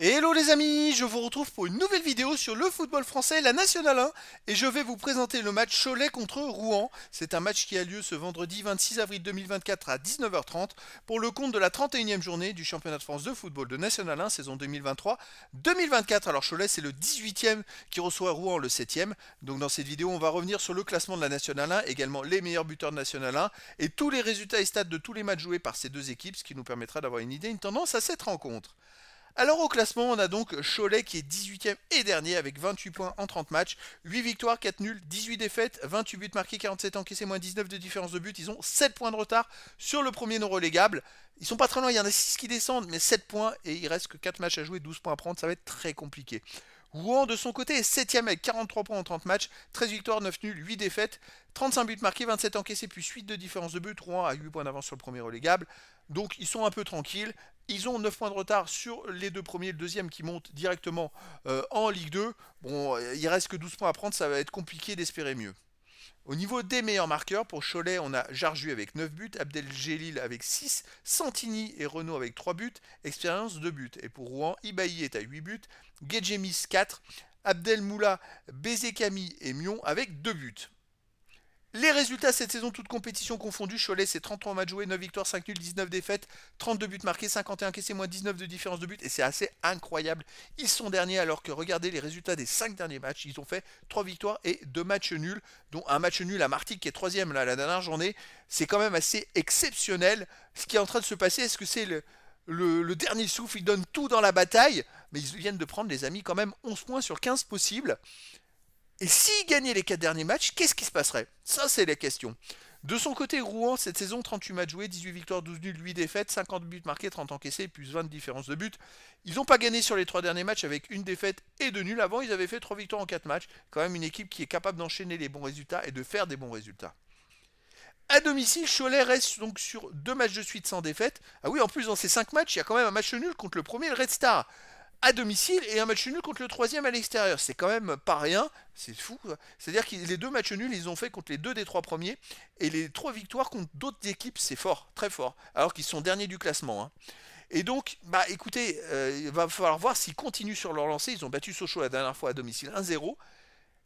Hello les amis, je vous retrouve pour une nouvelle vidéo sur le football français, la Nationale 1, et je vais vous présenter le match Cholet contre Rouen. C'est un match qui a lieu ce vendredi 26 avril 2024 à 19h30 pour le compte de la 31e journée du championnat de France de football de National 1 saison 2023-2024. Alors Cholet c'est le 18e qui reçoit Rouen le 7e. Donc dans cette vidéo on va revenir sur le classement de la Nationale 1, également les meilleurs buteurs de National 1 et tous les résultats et stats de tous les matchs joués par ces deux équipes, ce qui nous permettra d'avoir une idée, une tendance à cette rencontre. Alors au classement, on a donc Cholet qui est 18ème et dernier avec 28 points en 30 matchs, 8 victoires, 4 nuls, 18 défaites, 28 buts marqués, 47 encaissés, moins 19 de différence de but. Ils ont 7 points de retard sur le premier non relégable. Ils sont pas très loin, il y en a 6 qui descendent, mais 7 points et il reste que 4 matchs à jouer, 12 points à prendre, ça va être très compliqué. Rouen, de son côté, est 7 avec 43 points en 30 matchs, 13 victoires, 9 nuls, 8 défaites, 35 buts marqués, 27 encaissés, puis 8 de différence de buts, Rouen à 8 points d'avance sur le premier relégable. Donc ils sont un peu tranquilles. Ils ont 9 points de retard sur les deux premiers, le deuxième qui monte directement euh, en Ligue 2. Bon, euh, il reste que 12 points à prendre, ça va être compliqué d'espérer mieux. Au niveau des meilleurs marqueurs, pour Cholet, on a Jarju avec 9 buts, Abdelgelil avec 6, Santini et Renault avec 3 buts, Expérience 2 buts. Et pour Rouen, Ibaï est à 8 buts, Gedjemis 4, Abdelmoula, Bezekami et Mion avec 2 buts. Les résultats cette saison, toutes compétitions confondues, Cholet c'est 33 matchs joués, 9 victoires, 5 nuls, 19 défaites, 32 buts marqués, 51 caissés, moins 19 de différence de but et c'est assez incroyable. Ils sont derniers alors que regardez les résultats des 5 derniers matchs, ils ont fait 3 victoires et 2 matchs nuls, dont un match nul à Martigues qui est 3 là la dernière journée. C'est quand même assez exceptionnel ce qui est en train de se passer. Est-ce que c'est le, dernier souffle Ils donnent tout dans la bataille, mais ils viennent de prendre les amis quand même 11 points sur 15 possibles. Et s'il gagnait les 4 derniers matchs, qu'est-ce qui se passerait Ça, c'est la question. De son côté, Rouen, cette saison, 38 matchs joués, 18 victoires, 12 nuls, 8 défaites, 50 buts marqués, 30 encaissés, plus 20 différences de buts. Ils n'ont pas gagné sur les 3 derniers matchs avec une défaite et deux nuls. Avant, ils avaient fait 3 victoires en 4 matchs. Quand même une équipe qui est capable d'enchaîner les bons résultats et de faire des bons résultats. À domicile, Cholet reste donc sur deux matchs de suite sans défaite. Ah oui, en plus, dans ces cinq matchs, il y a quand même un match nul contre le premier, le Red Star à domicile et un match nul contre le troisième à l'extérieur. C'est quand même pas rien, c'est fou. C'est-à-dire que les deux matchs nuls, ils ont fait contre les deux des trois premiers et les trois victoires contre d'autres équipes, c'est fort, très fort. Alors qu'ils sont derniers du classement. Hein. Et donc, bah écoutez, euh, il va falloir voir s'ils continuent sur leur lancée. Ils ont battu Sochaux la dernière fois à domicile 1-0.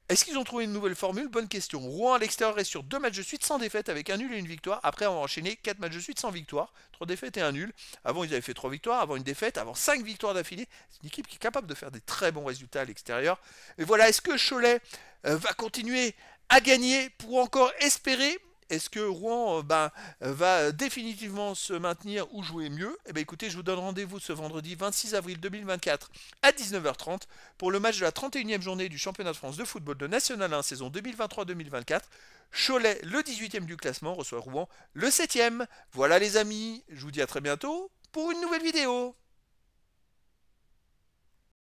Est-ce qu'ils ont trouvé une nouvelle formule Bonne question. Rouen à l'extérieur est sur deux matchs de suite sans défaite avec un nul et une victoire. Après va enchaîner quatre matchs de suite sans victoire, trois défaites et un nul. Avant ils avaient fait trois victoires, avant une défaite, avant cinq victoires d'affilée. C'est une équipe qui est capable de faire des très bons résultats à l'extérieur. Et voilà, est-ce que Cholet euh, va continuer à gagner pour encore espérer est-ce que Rouen euh, ben, euh, va définitivement se maintenir ou jouer mieux Eh bien écoutez, je vous donne rendez-vous ce vendredi 26 avril 2024 à 19h30 pour le match de la 31e journée du championnat de France de football de National 1 saison 2023-2024. Cholet, le 18e du classement, reçoit Rouen, le 7e. Voilà les amis, je vous dis à très bientôt pour une nouvelle vidéo.